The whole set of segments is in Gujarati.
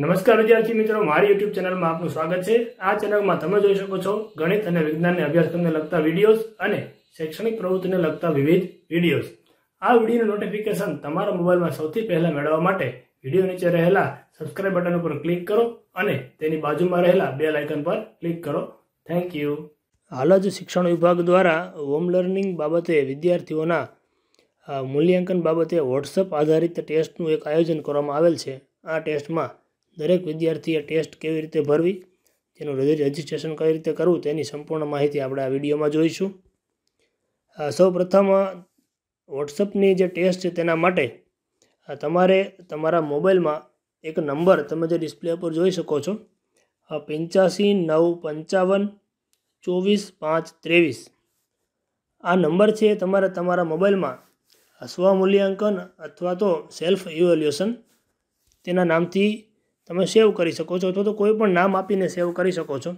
નમસ્કાર વિદ્યાર્થી મિત્રો મારી યુટ્યુબ ચેનલમાં આપનું સ્વાગત છે આ ચેનલમાં તમે જોઈ શકો છો ગણિત અને વિજ્ઞાનને અભ્યાસક્રમને લગતા વિડીયોઝ અને શૈક્ષણિક પ્રવૃત્તિને લગતા વિવિધ વિડીયોઝ આ વિડીયોનું નોટિફિકેશન તમારા મોબાઈલમાં સૌથી પહેલા મેળવવા માટે વિડીયો નીચે રહેલા સબસ્ક્રાઇબ બટન ઉપર ક્લિક કરો અને તેની બાજુમાં રહેલા બે લાઇકન પર ક્લિક કરો થેન્ક યુ હાલ જ શિક્ષણ વિભાગ દ્વારા હોમ લર્નિંગ બાબતે વિદ્યાર્થીઓના મૂલ્યાંકન બાબતે વોટ્સઅપ આધારિત ટેસ્ટનું એક આયોજન કરવામાં આવેલ છે આ ટેસ્ટમાં દરેક વિદ્યાર્થીએ ટેસ્ટ કેવી રીતે ભરવી તેનું રજિસ્ટ્રેશન કઈ રીતે કરવું તેની સંપૂર્ણ માહિતી આપણે આ વિડીયોમાં જોઈશું સૌ પ્રથમ વોટ્સઅપની જે ટેસ્ટ છે તેના માટે તમારે તમારા મોબાઈલમાં એક નંબર તમે જે ડિસ્પ્લે પર જોઈ શકો છો પંચ્યાસી નવ પંચાવન ચોવીસ પાંચ ત્રેવીસ આ નંબર છે તમારે તમારા મોબાઈલમાં સ્વમૂલ્યાંકન અથવા તો સેલ્ફ ઇવેલ્યુએશન તેના નામથી તમે સેવ કરી શકો છો અથવા તો કોઈ પણ નામ આપીને સેવ કરી શકો છો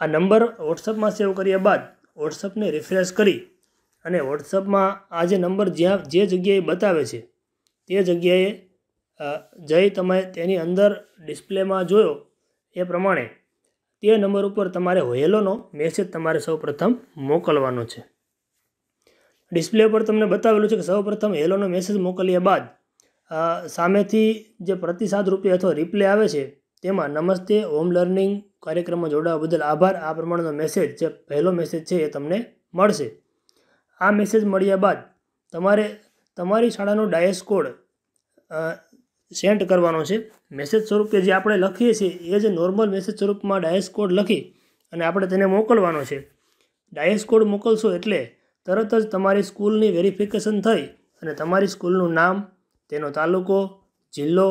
આ નંબર વોટ્સઅપમાં સેવ કર્યા બાદ વોટ્સઅપને રિફ્રેશ કરી અને વોટ્સઅપમાં આ જે નંબર જ્યાં જે જગ્યાએ બતાવે છે તે જગ્યાએ જઈ તમે તેની અંદર ડિસ્પ્લેમાં જોયો એ પ્રમાણે તે નંબર ઉપર તમારે હેલોનો મેસેજ તમારે સૌપ્રથમ મોકલવાનો છે ડિસ્પ્લે પર તમને બતાવેલું છે કે સૌપ્રથમ હેલોનો મેસેજ મોકલ્યા બાદ સામેથી જે પ્રતિસાદ રૂપે અથવા રિપ્લે આવે છે તેમાં નમસ્તે હોમ લર્નિંગ કાર્યક્રમમાં જોડાવા બદલ આભાર આ પ્રમાણેનો મેસેજ જે પહેલો મેસેજ છે એ તમને મળશે આ મેસેજ મળ્યા બાદ તમારે તમારી શાળાનો ડાયસ કોડ સેન્ડ કરવાનો છે મેસેજ સ્વરૂપે જે આપણે લખીએ છીએ એ જે નોર્મલ મેસેજ સ્વરૂપમાં ડાયસ કોડ લખી અને આપણે તેને મોકલવાનો છે ડાયસ કોડ મોકલશો એટલે તરત જ તમારી સ્કૂલની વેરિફિકેશન થઈ અને તમારી સ્કૂલનું નામ તેનો તાલુકો જિલ્લો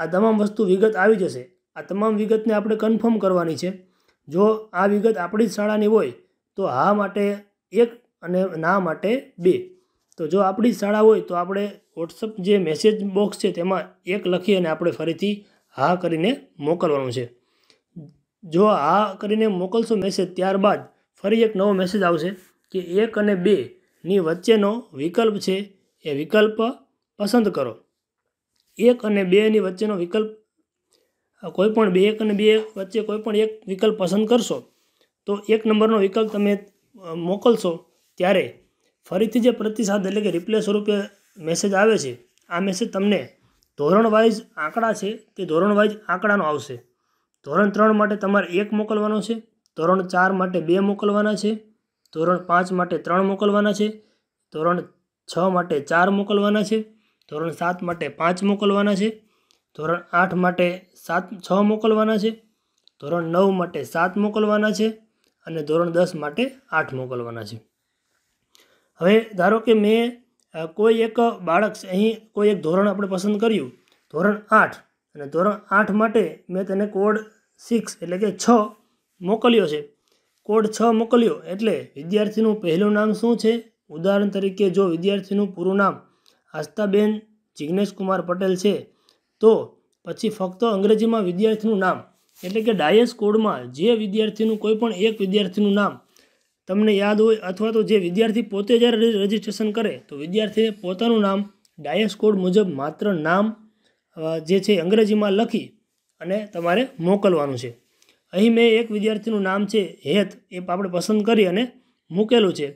આ તમામ વસ્તુ વિગત આવી જશે આ તમામ વિગતને આપણે કન્ફર્મ કરવાની છે જો આ વિગત આપણી જ શાળાની હોય તો હા માટે એક અને ના માટે બે તો જો આપણી શાળા હોય તો આપણે વોટ્સઅપ જે મેસેજ બોક્સ છે તેમાં એક લખી અને આપણે ફરીથી હા કરીને મોકલવાનું છે જો હા કરીને મોકલશો મેસેજ ત્યારબાદ ફરી એક નવો મેસેજ આવશે કે એક અને બેની વચ્ચેનો વિકલ્પ છે એ વિકલ્પ પસંદ કરો એક અને બેની વચ્ચેનો વિકલ્પ કોઈપણ બે એક અને બે વચ્ચે કોઈપણ એક વિકલ્પ પસંદ કરશો તો એક નંબરનો વિકલ્પ તમે મોકલશો ત્યારે ફરીથી જે પ્રતિસાદ એટલે કે રિપ્લે સ્વરૂપે મેસેજ આવે છે આ મેસેજ તમને ધોરણ વાઇઝ આંકડા છે તે ધોરણ વાઇઝ આંકડાનો આવશે ધોરણ ત્રણ માટે તમારે એક મોકલવાનો છે ધોરણ ચાર માટે બે મોકલવાના છે ધોરણ પાંચ માટે ત્રણ મોકલવાના છે ધોરણ છ માટે ચાર મોકલવાના છે ધોરણ સાત માટે પાંચ મોકલવાના છે ધોરણ આઠ માટે સાત છ મોકલવાના છે ધોરણ નવ માટે સાત મોકલવાના છે અને ધોરણ દસ માટે આઠ મોકલવાના છે હવે ધારો કે મેં કોઈ એક બાળક અહીં કોઈ એક ધોરણ આપણે પસંદ કર્યું ધોરણ આઠ અને ધોરણ આઠ માટે મેં તેને કોડ સિક્સ એટલે કે છ મોકલ્યો છે કોડ છ મોકલ્યો એટલે વિદ્યાર્થીનું પહેલું નામ શું છે ઉદાહરણ તરીકે જો વિદ્યાર્થીનું પૂરું નામ આસ્થાબેન કુમાર પટેલ છે તો પછી ફક્ત અંગ્રેજીમાં વિદ્યાર્થીનું નામ એટલે કે ડાયસ કોડમાં જે વિદ્યાર્થીનું કોઈ પણ એક વિદ્યાર્થીનું નામ તમને યાદ હોય અથવા તો જે વિદ્યાર્થી પોતે જ્યારે રજીસ્ટ્રેશન કરે તો વિદ્યાર્થીએ પોતાનું નામ ડાયસ કોડ મુજબ માત્ર નામ જે છે અંગ્રેજીમાં લખી અને તમારે મોકલવાનું છે અહીં મેં એક વિદ્યાર્થીનું નામ છે હેત એ આપણે પસંદ કરી અને મૂકેલું છે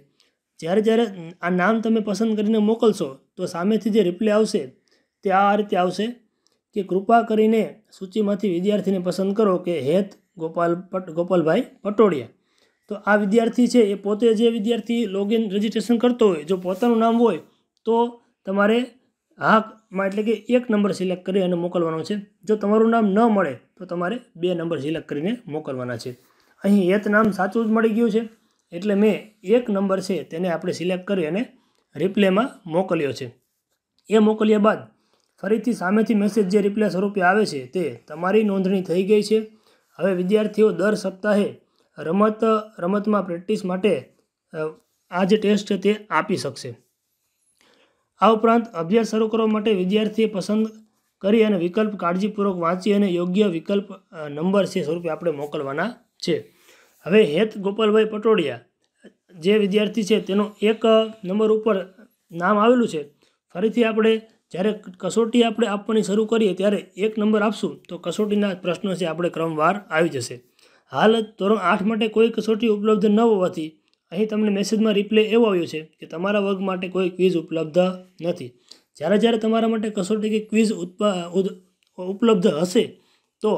જ્યારે જ્યારે આ નામ તમે પસંદ કરીને મોકલશો તો સામેથી જે રિપ્લે આવશે તે આ રીતે આવશે કે કૃપા કરીને સૂચિમાંથી વિદ્યાર્થીને પસંદ કરો કે હેત ગોપાલ પટ ગોપાલભાઈ પટોડિયા તો આ વિદ્યાર્થી છે એ પોતે જે વિદ્યાર્થી લોગિન રજિસ્ટ્રેશન કરતો હોય જો પોતાનું નામ હોય તો તમારે હાકમાં એટલે કે એક નંબર સિલેક્ટ કરી અને મોકલવાનો છે જો તમારું નામ ન મળે તો તમારે બે નંબર સિલેક્ટ કરીને મોકલવાના છે અહીં હેત નામ સાચું જ મળી ગયું છે એટલે મેં એક નંબર છે તેને આપણે સિલેક્ટ કરી અને રિપ્લેમાં મોકલ્યો છે એ મોકલ્યા બાદ ફરીથી સામેથી મેસેજ જે રિપ્લે સ્વરૂપે આવે છે તે તમારી નોંધણી થઈ ગઈ છે હવે વિદ્યાર્થીઓ દર સપ્તાહે રમત રમતમાં પ્રેક્ટિસ માટે આ જે ટેસ્ટ છે તે આપી શકશે આ ઉપરાંત અભ્યાસ શરૂ કરવા માટે વિદ્યાર્થીએ પસંદ કરી અને વિકલ્પ કાળજીપૂર્વક વાંચી અને યોગ્ય વિકલ્પ નંબર છે સ્વરૂપે આપણે મોકલવાના છે હવે હેત ગોપાલભાઈ પટોડિયા જે વિદ્યાર્થી છે તેનો એક નંબર ઉપર નામ આવેલું છે ફરીથી આપણે જ્યારે કસોટી આપણે આપવાની શરૂ કરીએ ત્યારે એક નંબર આપશું તો કસોટીના પ્રશ્નો છે આપણે ક્રમવાર આવી જશે હાલ ધોરણ આઠ માટે કોઈ કસોટી ઉપલબ્ધ ન હોવાથી અહીં તમને મેસેજમાં રિપ્લે એવો આવ્યો છે કે તમારા વર્ગ માટે કોઈ ક્વિઝ ઉપલબ્ધ નથી જ્યારે જ્યારે તમારા માટે કસોટી કે ક્વિઝ ઉપલબ્ધ હશે તો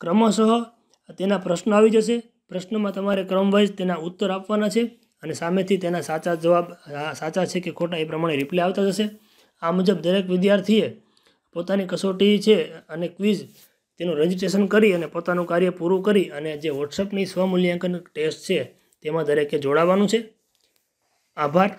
ક્રમશઃ તેના પ્રશ્નો આવી જશે પ્રશ્નમાં તમારે ક્રમવાઇઝ તેના ઉત્તર આપવાના છે અને સામેથી તેના સાચા જવાબ સાચા છે કે ખોટા એ પ્રમાણે રિપ્લે આવતા જશે આ મુજબ દરેક વિદ્યાર્થીએ પોતાની કસોટી છે અને ક્વિઝ તેનું રજિસ્ટ્રેશન કરી અને પોતાનું કાર્ય પૂરું કરી અને જે વોટ્સઅપની સ્વમૂલ્યાંકન ટેસ્ટ છે તેમાં દરેકે જોડાવાનું છે આભાર